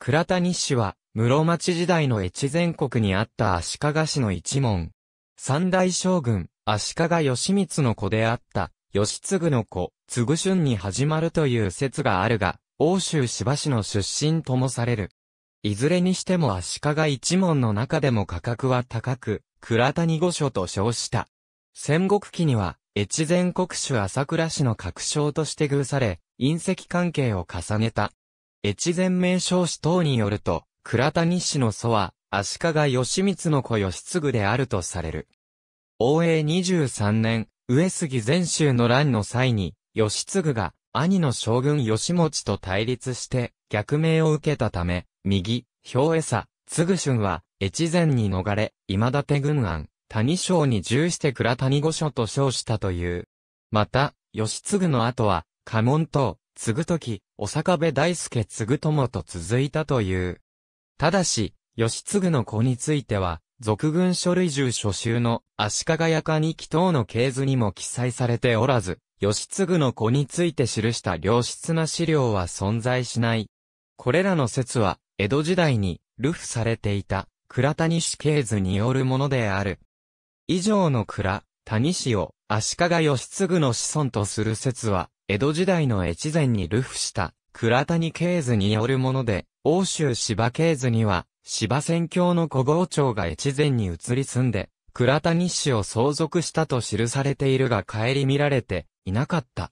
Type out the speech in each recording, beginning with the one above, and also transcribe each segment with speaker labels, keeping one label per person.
Speaker 1: 倉谷氏は、室町時代の越前国にあった足利氏の一門。三大将軍、足利義満の子であった、義継の子、継春に始まるという説があるが、欧州芝市の出身ともされる。いずれにしても足利一門の中でも価格は高く、倉谷御所と称した。戦国期には、越前国主朝倉氏の確証として遇され、隕石関係を重ねた。越前名称史等によると、倉谷氏の祖は、足利義満の子義継であるとされる。応永23年、上杉全州の乱の際に、義継が、兄の将軍義持と対立して、逆命を受けたため、右、兵衛佐、継春は、越前に逃れ、今立軍案、谷将に従して倉谷御所と称したという。また、義継の後は、家紋等、継ぐとき、お坂部大輔継ぐ友と続いたという。ただし、義継の子については、俗軍書類住所集の足利やかに祈祷の系図にも記載されておらず、義継の子について記した良質な資料は存在しない。これらの説は、江戸時代に、流布されていた、倉谷氏系図によるものである。以上の倉、谷氏を、足利義継の子孫とする説は、江戸時代の越前に流布した倉谷経図によるもので、欧州芝経図には、芝仙教の古豪町が越前に移り住んで、倉谷氏を相続したと記されているが帰り見られていなかった。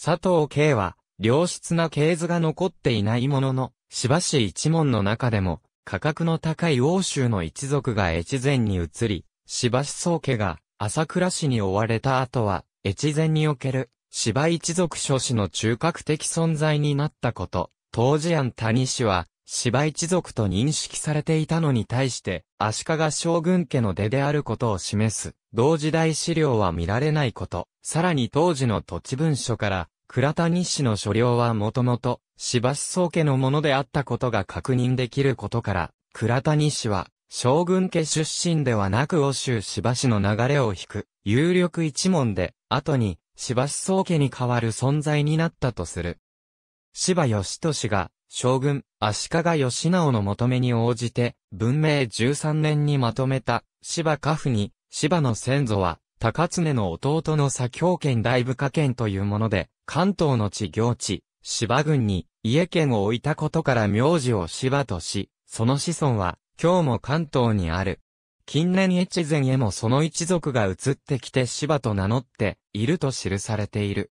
Speaker 1: 佐藤慶は、良質な経図が残っていないものの、芝市一門の中でも、価格の高い欧州の一族が越前に移り、芝市宗家が朝倉市に追われた後は、越前における芝一族諸氏の中核的存在になったこと、当時安谷氏は、芝一族と認識されていたのに対して、足利将軍家の出であることを示す、同時代資料は見られないこと、さらに当時の土地文書から、倉谷氏の所領はもともと、芝思宗家のものであったことが確認できることから、倉谷氏は、将軍家出身ではなく欧州芝氏の流れを引く、有力一門で、後に、芝思宗家に代わる存在になったとする。芝義俊が、将軍、足利義直の求めに応じて、文明13年にまとめた、芝家父に、芝の先祖は、高常の弟の左京県大部下県というもので、関東の地行地、芝郡に、家県を置いたことから名字を芝とし、その子孫は、今日も関東にある、近年越前へもその一族が移ってきて芝と名乗っていると記されている。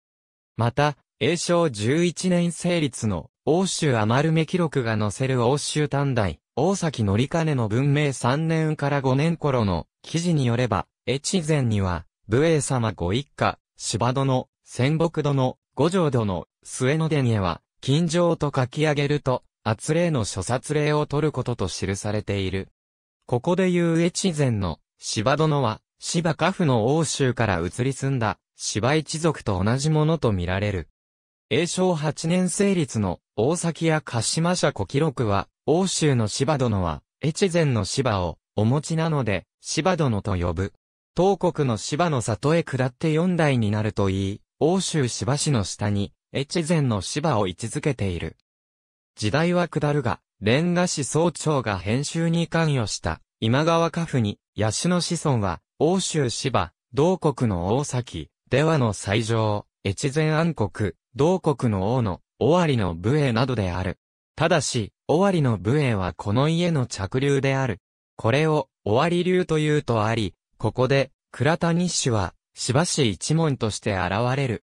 Speaker 1: また、永正11年成立の欧州余目記録が載せる欧州短大、大崎則兼の文明3年から5年頃の記事によれば、越前には、武衛様ご一家、芝殿、仙北殿、五条殿、末野殿へは、金城と書き上げると、圧令の諸殺令を取ることと記されている。ここでいう越前の芝殿は、芝家父の欧州から移り住んだ芝一族と同じものとみられる。永正八年成立の大崎や鹿島社古記録は、欧州の芝殿は、越前の芝をお持ちなので、芝殿と呼ぶ。東国の芝の里へ下って四代になるといい、欧州芝市の下に、越前の芝を位置づけている。時代は下るが、蓮ガ市総長が編集に関与した、今川家父に、椰の子孫は、奥州芝、同国の大崎、ではの最上、越前安国、同国の王の、尾張の武衛などである。ただし、尾張の武衛はこの家の嫡流である。これを、尾張流というとあり、ここで、倉谷氏は、芝氏一門として現れる。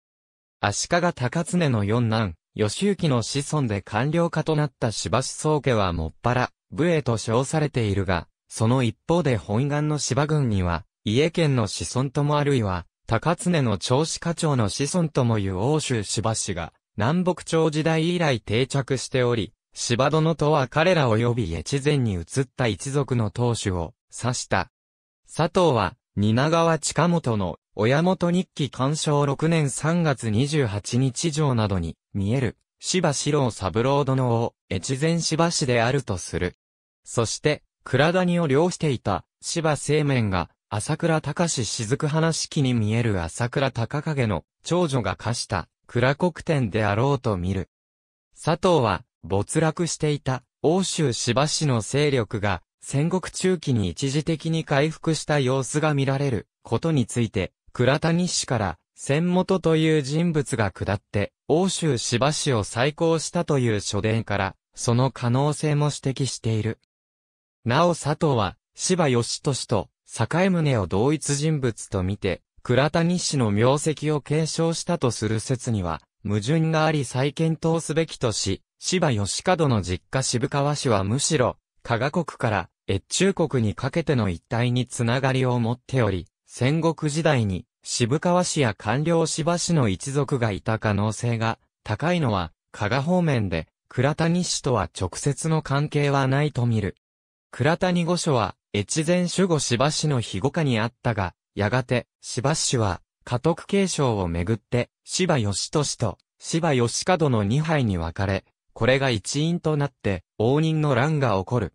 Speaker 1: 足利高常の四男、義行の子孫で官僚家となった柴子宗家はもっぱら、武衛と称されているが、その一方で本願の柴軍には、家県の子孫ともあるいは、高常の長子課長の子孫ともいう欧州柴氏が、南北朝時代以来定着しており、柴殿とは彼ら及び越前に移った一族の当主を指した。佐藤は、蜷川近本の親元日記鑑賞6年3月28日上などに、見える、芝四郎三郎殿を、越前芝市であるとする。そして、倉谷を漁していた、芝青面が、朝倉隆雫花式に見える朝倉隆景の長女が課した倉国天であろうと見る。佐藤は没落していた欧州芝市の勢力が戦国中期に一時的に回復した様子が見られることについて倉谷氏から、千本という人物が下って、欧州芝市を再興したという書伝から、その可能性も指摘している。なお佐藤は、芝義俊と、栄宗を同一人物と見て、倉谷氏の名跡を継承したとする説には、矛盾があり再検討すべきとし、芝義門の実家渋川氏はむしろ、加賀国から越中国にかけての一帯につながりを持っており、戦国時代に渋川氏や官僚芝氏の一族がいた可能性が高いのは、加賀方面で、倉谷氏とは直接の関係はないと見る。倉谷御所は、越前守護芝氏の庇護下にあったが、やがて、芝氏は、家督継承をめぐって、芝義俊と芝義門の2杯に分かれ、これが一因となって、応仁の乱が起こる。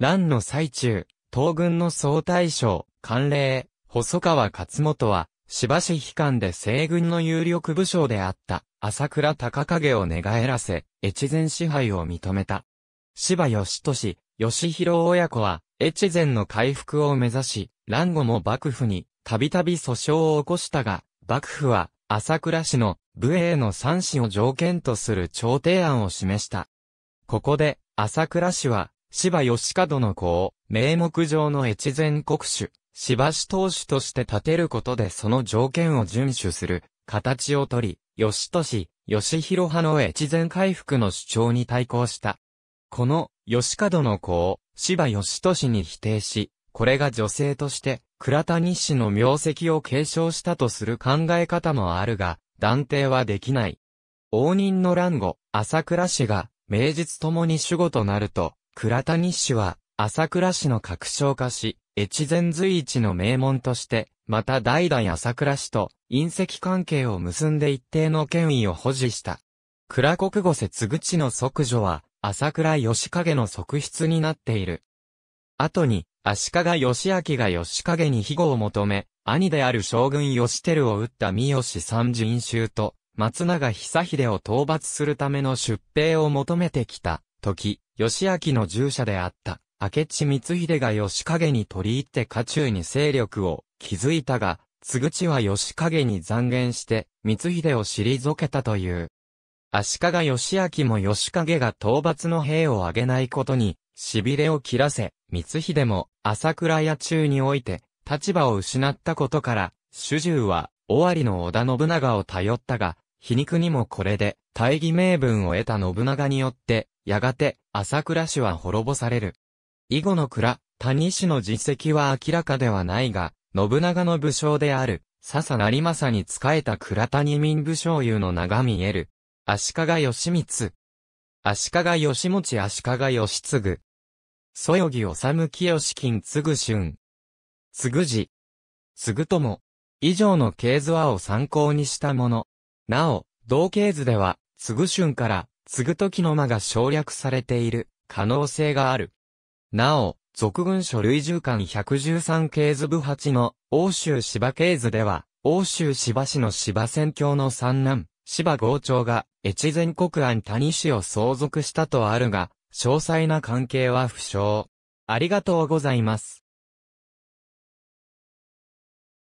Speaker 1: 乱の最中、東軍の総大将、官令、細川勝元は、しばし悲観で西軍の有力武将であった、朝倉高景を寝返らせ、越前支配を認めた。柴義俊、義弘親子は、越前の回復を目指し、乱後も幕府に、たびたび訴訟を起こしたが、幕府は、朝倉氏の武衛の三子を条件とする調停案を示した。ここで、朝倉氏は、芝義門の子を、名目上の越前国主、しばし投手として立てることでその条件を遵守する、形をとり、吉俊、吉弘派の越前回復の主張に対抗した。この、吉門の子を、芝吉氏に否定し、これが女性として、倉谷氏の名跡を継承したとする考え方もあるが、断定はできない。応仁の乱後、朝倉氏が、名実ともに守護となると、倉谷氏は、朝倉市の拡張化し、越前随一の名門として、また代々朝倉市と隕石関係を結んで一定の権威を保持した。倉国語説口の即女は、朝倉義景の側室になっている。後に、足利義明が義景に庇護を求め、兄である将軍義輝を撃った三好三人衆と、松永久秀を討伐するための出兵を求めてきた、時、義明の従者であった。明智光秀が義景に取り入って家中に勢力を築いたが、津口は義景に残言して、光秀を退けたという。足利義明も義景が討伐の兵を挙げないことに、痺れを切らせ、光秀も朝倉屋中において、立場を失ったことから、主従は、尾張の織田信長を頼ったが、皮肉にもこれで、大義名分を得た信長によって、やがて、朝倉氏は滅ぼされる。以後の蔵、谷氏の実績は明らかではないが、信長の武将である、笹成政に仕えた倉谷民武将優の名が見える。足利義満。足利義持足利義継。そよぎおさむきよしきんつぐしゅん。つぐじ。つぐとも。以上の系図はを参考にしたもの。なお、同系図では、つぐしゅんから、つぐときの間が省略されている可能性がある。なお、俗軍書類従巻113系図部8の、欧州芝系図では、欧州芝市の芝仙教の三男、芝豪長が、越前国安谷市を相続したとあるが、詳細な関係は不詳。ありがとうございます。